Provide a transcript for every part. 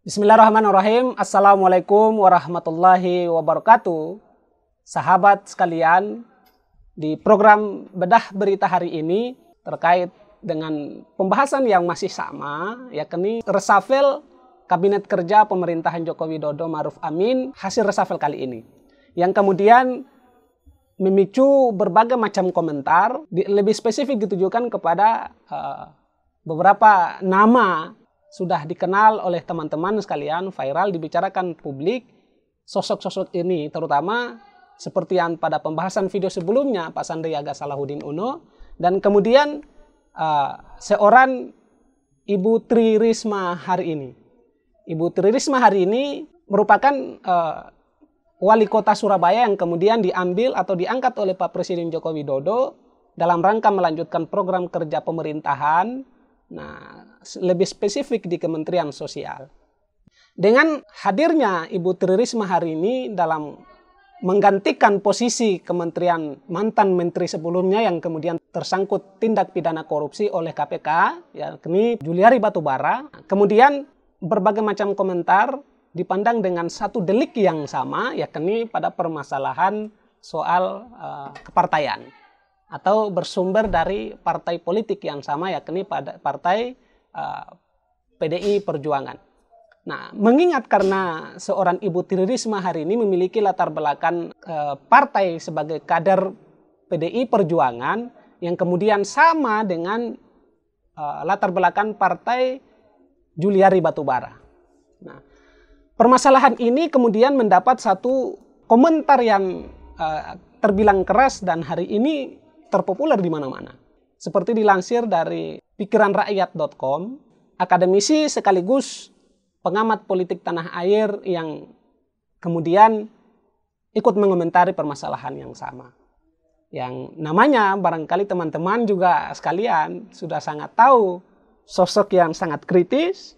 Bismillahirrahmanirrahim. Assalamualaikum warahmatullahi wabarakatuh. Sahabat sekalian, di program bedah berita hari ini terkait dengan pembahasan yang masih sama yakni resafel Kabinet Kerja Pemerintahan Joko Widodo Maruf Amin hasil resafel kali ini. Yang kemudian memicu berbagai macam komentar, lebih spesifik ditujukan kepada uh, beberapa nama sudah dikenal oleh teman-teman sekalian, viral dibicarakan publik, sosok-sosok ini terutama seperti yang pada pembahasan video sebelumnya Pak Sandiaga Salahuddin Uno dan kemudian uh, seorang Ibu Tri Risma hari ini Ibu Tri Risma hari ini merupakan uh, wali kota Surabaya yang kemudian diambil atau diangkat oleh Pak Presiden Joko Widodo dalam rangka melanjutkan program kerja pemerintahan, nah lebih spesifik di Kementerian Sosial. Dengan hadirnya Ibu Tri Risma hari ini dalam menggantikan posisi kementerian mantan menteri sebelumnya yang kemudian tersangkut tindak pidana korupsi oleh KPK yakni Juliari Batubara. Kemudian berbagai macam komentar dipandang dengan satu delik yang sama, yakni pada permasalahan soal uh, kepartaian atau bersumber dari partai politik yang sama, yakni pada partai uh, eh, PDI Perjuangan. Nah, mengingat karena seorang ibu Tri hari ini memiliki latar belakang uh, partai sebagai kader PDI Perjuangan yang kemudian sama dengan uh, latar belakang partai Juliari Batubara. Nah, permasalahan ini kemudian mendapat satu komentar yang uh, terbilang keras dan hari ini terpopuler di mana-mana. Seperti dilansir dari pikiranrakyat.com, akademisi sekaligus pengamat politik tanah air yang kemudian ikut mengomentari permasalahan yang sama. Yang namanya barangkali teman-teman juga sekalian sudah sangat tahu sosok yang sangat kritis,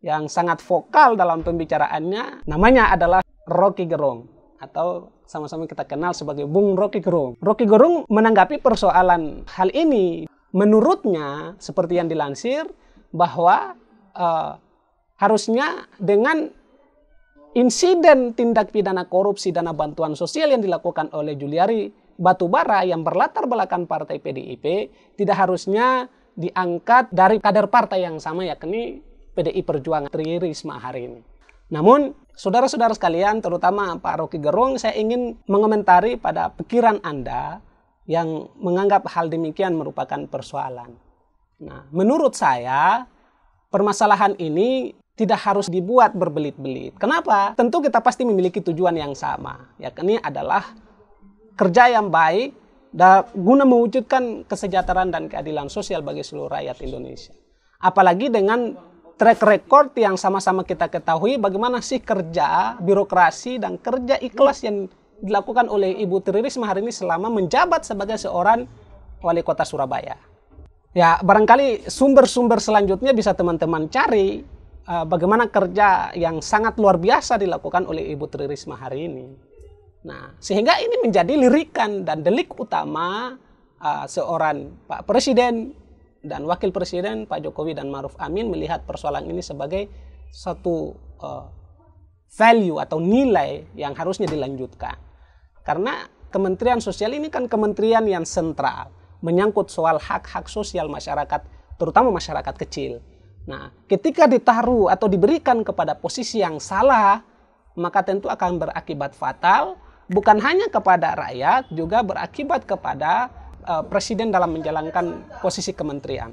yang sangat vokal dalam pembicaraannya. Namanya adalah Rocky Gerung atau sama-sama kita kenal sebagai Bung Rocky Gerung. Rocky Gerung menanggapi persoalan hal ini. Menurutnya, seperti yang dilansir, bahwa uh, harusnya dengan insiden tindak pidana korupsi dana bantuan sosial yang dilakukan oleh Juliari Batubara yang berlatar belakang partai PDIP tidak harusnya diangkat dari kader partai yang sama yakni PDI Perjuangan Tri Risma hari ini. Namun, saudara-saudara sekalian, terutama Pak Rocky Gerung, saya ingin mengomentari pada pikiran Anda yang menganggap hal demikian merupakan persoalan. Nah, menurut saya, permasalahan ini tidak harus dibuat berbelit-belit. Kenapa? Tentu kita pasti memiliki tujuan yang sama, yakni adalah kerja yang baik da, guna mewujudkan kesejahteraan dan keadilan sosial bagi seluruh rakyat Indonesia. Apalagi dengan track record yang sama-sama kita ketahui bagaimana sih kerja birokrasi dan kerja ikhlas yang dilakukan oleh Ibu Tri Risma hari ini selama menjabat sebagai seorang wali kota Surabaya. Ya, barangkali sumber-sumber selanjutnya bisa teman-teman cari uh, bagaimana kerja yang sangat luar biasa dilakukan oleh Ibu Tri Risma hari ini. Nah, sehingga ini menjadi lirikan dan delik utama uh, seorang Pak Presiden dan Wakil Presiden Pak Jokowi dan Maruf Amin melihat persoalan ini sebagai satu uh, value atau nilai yang harusnya dilanjutkan. Karena Kementerian Sosial ini kan kementerian yang sentral, menyangkut soal hak-hak sosial masyarakat, terutama masyarakat kecil. Nah, ketika ditaruh atau diberikan kepada posisi yang salah, maka tentu akan berakibat fatal bukan hanya kepada rakyat juga berakibat kepada uh, presiden dalam menjalankan posisi kementerian.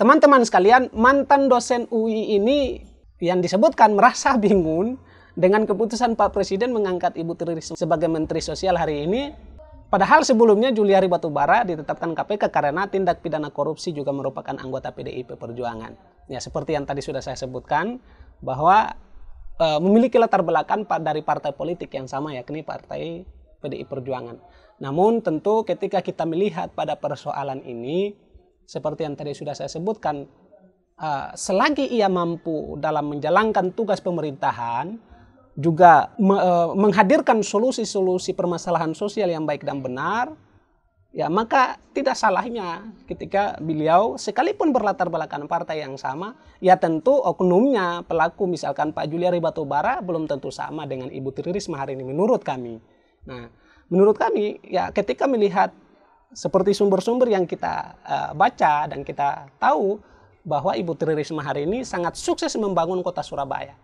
Teman-teman sekalian, mantan dosen UI ini yang disebutkan merasa bingung dengan keputusan Pak Presiden mengangkat Ibu Tri sebagai Menteri Sosial hari ini. Padahal sebelumnya Juliari Batubara ditetapkan KPK karena tindak pidana korupsi juga merupakan anggota PDIP Perjuangan. Ya, seperti yang tadi sudah saya sebutkan bahwa Eh, memiliki latar belakang dari partai politik yang sama yakni partai PDI Perjuangan. Namun tentu ketika kita melihat pada persoalan ini seperti yang tadi sudah saya sebutkan eh, selagi ia mampu dalam menjalankan tugas pemerintahan juga eh, menghadirkan solusi-solusi permasalahan sosial yang baik dan benar Ya, maka tidak salahnya ketika beliau sekalipun berlatar belakang partai yang sama, ya tentu oknumnya pelaku misalkan Pak Juliari Batubara belum tentu sama dengan Ibu Tri hari ini menurut kami. Nah, menurut kami ya ketika melihat seperti sumber-sumber yang kita uh, baca dan kita tahu bahwa Ibu Tri hari ini sangat sukses membangun kota Surabaya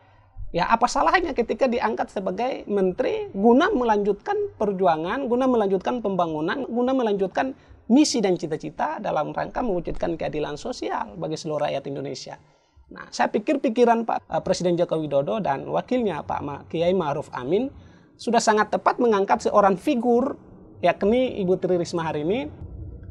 Ya, apa salahnya ketika diangkat sebagai menteri guna melanjutkan perjuangan, guna melanjutkan pembangunan, guna melanjutkan misi dan cita-cita dalam rangka mewujudkan keadilan sosial bagi seluruh rakyat Indonesia. Nah, saya pikir pikiran Pak eh, Presiden Joko Widodo dan wakilnya Pak Kiai Ma'ruf Amin sudah sangat tepat mengangkat seorang figur yakni Ibu Tri Risma hari ini.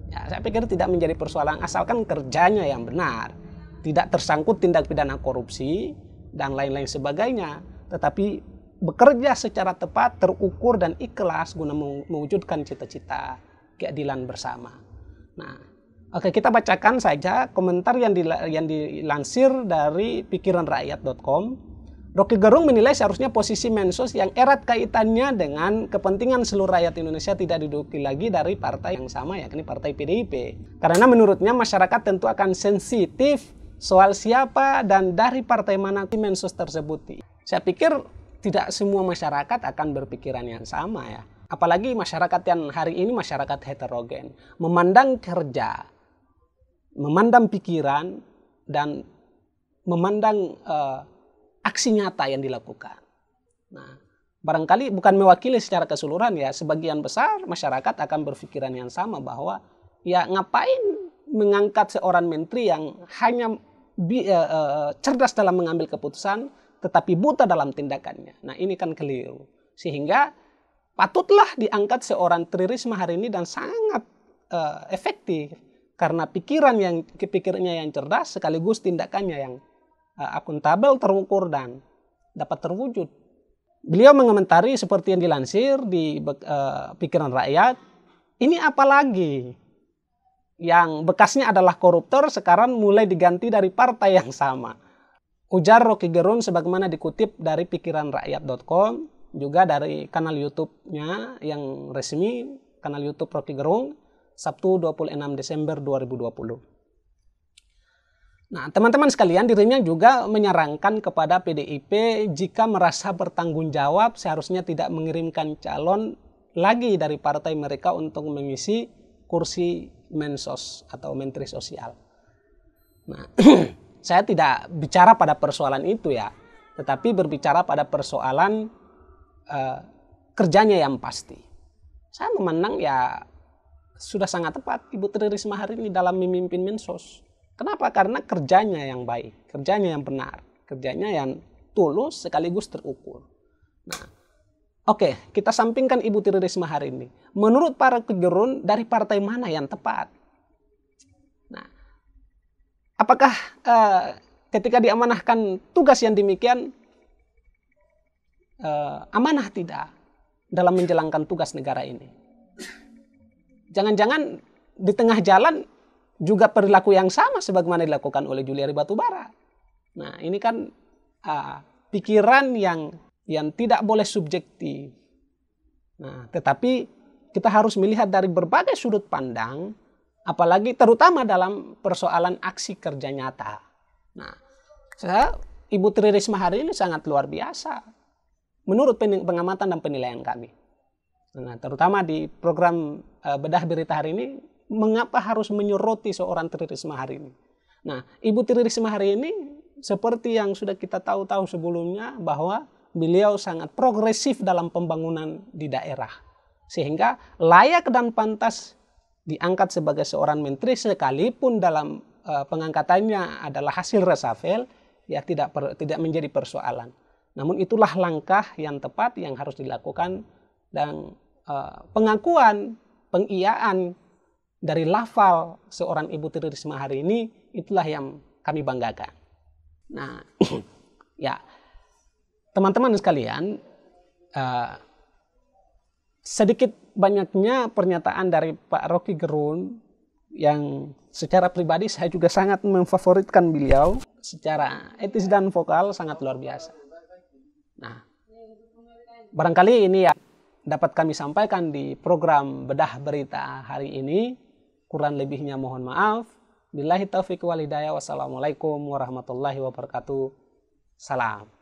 Ya, saya pikir tidak menjadi persoalan asalkan kerjanya yang benar, tidak tersangkut tindak pidana korupsi, dan lain-lain sebagainya, tetapi bekerja secara tepat, terukur dan ikhlas guna mewujudkan cita-cita keadilan bersama. Nah, oke kita bacakan saja komentar yang, yang dilansir dari pikiranrakyat.com. Rocky Gerung menilai seharusnya posisi Mensos yang erat kaitannya dengan kepentingan seluruh rakyat Indonesia tidak diduduki lagi dari partai yang sama yakni partai PDIP. Karena menurutnya masyarakat tentu akan sensitif soal siapa dan dari partai mana Mensos tersebut. Saya pikir tidak semua masyarakat akan berpikiran yang sama ya. Apalagi masyarakat yang hari ini masyarakat heterogen, memandang kerja, memandang pikiran dan memandang uh, aksi nyata yang dilakukan. Nah, barangkali bukan mewakili secara keseluruhan ya, sebagian besar masyarakat akan berpikiran yang sama bahwa ya ngapain mengangkat seorang menteri yang hanya bi, uh, uh, cerdas dalam mengambil keputusan tetapi buta dalam tindakannya. Nah, ini kan keliru. Sehingga patutlah diangkat seorang Tri hari ini dan sangat uh, efektif karena pikiran yang kepikirnya yang cerdas sekaligus tindakannya yang uh, akuntabel, terukur dan dapat terwujud. Beliau mengomentari seperti yang dilansir di uh, pikiran rakyat, ini apalagi yang bekasnya adalah koruptor sekarang mulai diganti dari partai yang sama. Ujar Rocky Gerung sebagaimana dikutip dari pikiranrakyat.com juga dari kanal YouTube-nya yang resmi kanal YouTube Rocky Gerung Sabtu 26 Desember 2020. Nah, teman-teman sekalian dirinya juga menyarankan kepada PDIP jika merasa bertanggung jawab seharusnya tidak mengirimkan calon lagi dari partai mereka untuk mengisi kursi mensos atau menteri sosial. Nah, saya tidak bicara pada persoalan itu ya, tetapi berbicara pada persoalan eh, kerjanya yang pasti. Saya memandang ya sudah sangat tepat Ibu Tri Risma hari ini dalam memimpin Mensos. Kenapa? Karena kerjanya yang baik, kerjanya yang benar, kerjanya yang tulus sekaligus terukur. Nah, Oke, kita sampingkan Ibu Tiri Risma hari ini. Menurut para kejurun, dari partai mana yang tepat? Nah, apakah uh, ketika diamanahkan tugas yang demikian uh, amanah tidak dalam menjalankan tugas negara ini? Jangan-jangan di tengah jalan juga perilaku yang sama sebagaimana dilakukan oleh Juliari Batubara. Nah, ini kan uh, pikiran yang yang tidak boleh subjektif. Nah, tetapi kita harus melihat dari berbagai sudut pandang, apalagi terutama dalam persoalan aksi kerja nyata. Nah, saya, Ibu Tri Risma hari ini sangat luar biasa menurut pengamatan dan penilaian kami. Nah, terutama di program eh, bedah berita hari ini, mengapa harus menyoroti seorang Tri Risma hari ini? Nah, Ibu Tri Risma hari ini seperti yang sudah kita tahu-tahu sebelumnya bahwa beliau sangat progresif dalam pembangunan di daerah. Sehingga layak dan pantas diangkat sebagai seorang menteri sekalipun dalam eh, pengangkatannya adalah hasil resafel, ya tidak per, tidak menjadi persoalan. Namun itulah langkah yang tepat yang harus dilakukan dan eh, pengakuan, pengiaan dari lafal seorang Ibu Tiri Risma hari ini itulah yang kami banggakan. Nah, ya teman-teman sekalian, uh, sedikit banyaknya pernyataan dari Pak Rocky Gerun yang secara pribadi saya juga sangat memfavoritkan beliau secara etis dan vokal sangat luar biasa. Nah, barangkali ini ya dapat kami sampaikan di program bedah berita hari ini. Kurang lebihnya mohon maaf. Billahi taufiq hidayah. Wassalamualaikum warahmatullahi wabarakatuh. Salam.